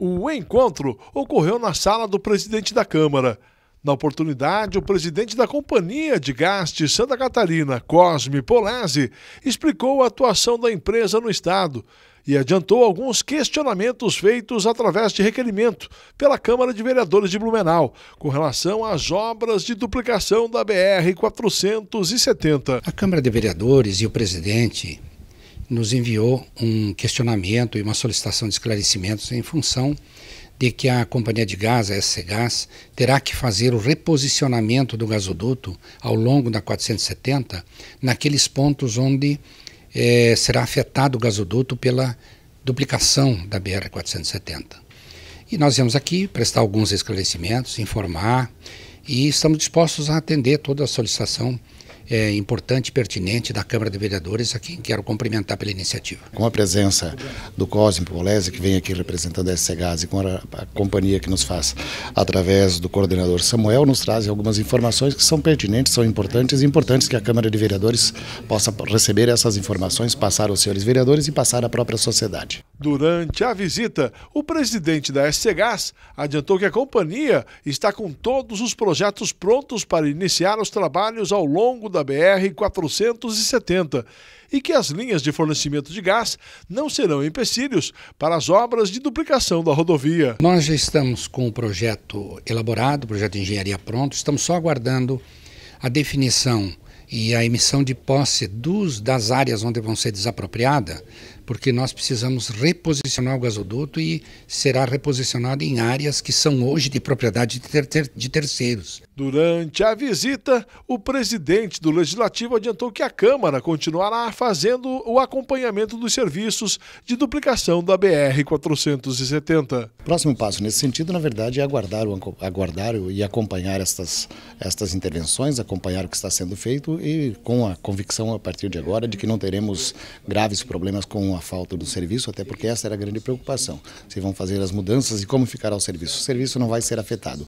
O encontro ocorreu na sala do presidente da Câmara. Na oportunidade, o presidente da Companhia de Gás de Santa Catarina, Cosme Polese, explicou a atuação da empresa no Estado e adiantou alguns questionamentos feitos através de requerimento pela Câmara de Vereadores de Blumenau com relação às obras de duplicação da BR-470. A Câmara de Vereadores e o presidente nos enviou um questionamento e uma solicitação de esclarecimentos em função de que a companhia de gás, a SC Gás, terá que fazer o reposicionamento do gasoduto ao longo da 470 naqueles pontos onde eh, será afetado o gasoduto pela duplicação da BR-470. E nós viemos aqui prestar alguns esclarecimentos, informar e estamos dispostos a atender toda a solicitação é, importante, pertinente da Câmara de Vereadores, a quem quero cumprimentar pela iniciativa. Com a presença do Cosme Polese, que vem aqui representando a SCGAS e com a, a, companhia que nos faz através do coordenador Samuel, nos traz algumas informações que são pertinentes, são importantes e importantes que a Câmara de Vereadores possa receber essas informações, passar aos senhores vereadores e passar à própria sociedade. Durante a visita, o presidente da SCGAS adiantou que a companhia está com todos os projetos prontos para iniciar os trabalhos ao longo da BR-470 e que as linhas de fornecimento de gás não serão empecilhos para as obras de duplicação da rodovia. Nós já estamos com o projeto elaborado, o projeto de engenharia pronto, estamos só aguardando a definição e a emissão de posse dos, das áreas onde vão ser desapropriadas porque nós precisamos reposicionar o gasoduto e será reposicionado em áreas que são hoje de propriedade de, ter, ter, de terceiros. Durante a visita, o presidente do Legislativo adiantou que a Câmara continuará fazendo o acompanhamento dos serviços de duplicação da BR-470. Próximo passo nesse sentido, na verdade, é aguardar, aguardar e acompanhar estas, estas intervenções, acompanhar o que está sendo feito e com a convicção a partir de agora de que não teremos graves problemas com a a falta do serviço, até porque essa era a grande preocupação. Se vão fazer as mudanças e como ficará o serviço. O serviço não vai ser afetado.